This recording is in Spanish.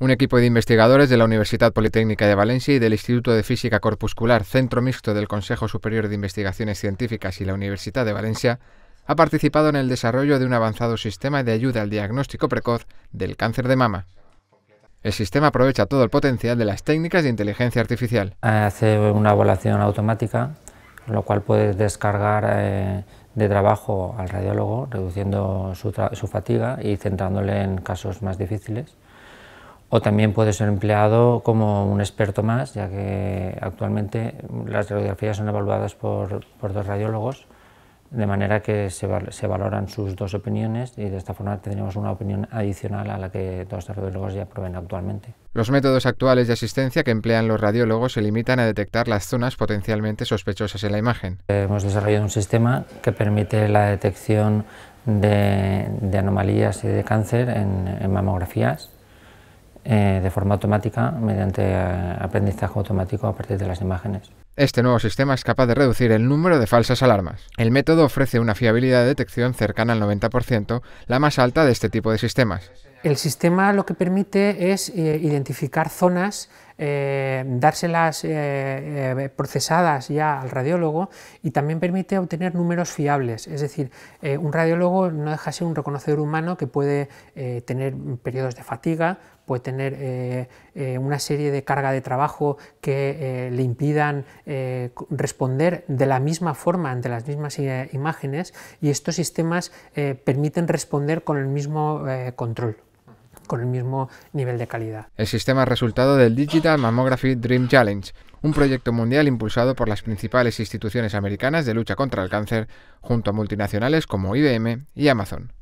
Un equipo de investigadores de la Universidad Politécnica de Valencia y del Instituto de Física Corpuscular, Centro Mixto del Consejo Superior de Investigaciones Científicas y la Universidad de Valencia, ha participado en el desarrollo de un avanzado sistema de ayuda al diagnóstico precoz del cáncer de mama. El sistema aprovecha todo el potencial de las técnicas de inteligencia artificial. Hace una evaluación automática, lo cual puede descargar eh, de trabajo al radiólogo, reduciendo su fatiga y centrándole en casos más difíciles o también puede ser empleado como un experto más, ya que actualmente las radiografías son evaluadas por, dos radiólogos, de manera que se, valoran sus dos opiniones y de esta forma tenemos una opinión adicional a la que dos radiólogos ya proveen actualmente. Los métodos actuales de asistencia que emplean los radiólogos se limitan a detectar las zonas potencialmente sospechosas en la imagen. Eh, hemos desarrollado un sistema que permite la detección de, anomalías y de cáncer en mamografías eh, de forma automática mediante eh, aprendizaje automático a partir de las imágenes. Este nuevo sistema es capaz de reducir el número de falsas alarmas. El método ofrece una fiabilidad de detección cercana al 90%, la más alta de este tipo de sistemas. El sistema lo que permite es eh, identificar zonas eh, dárselas eh, eh, procesadas ya al radiólogo y también permite obtener números fiables. Es decir, un radiólogo no deja ser un reconocedor humano que puede tener periodos de fatiga, puede tener una serie de carga de trabajo que le impidan responder de la misma forma ante las mismas imágenes y estos sistemas permiten responder con el mismo control con el mismo nivel de calidad. El sistema es resultado del Digital Mammography Dream Challenge, un proyecto mundial impulsado por las principales instituciones americanas de lucha contra el cáncer, junto a multinacionales como IBM y Amazon.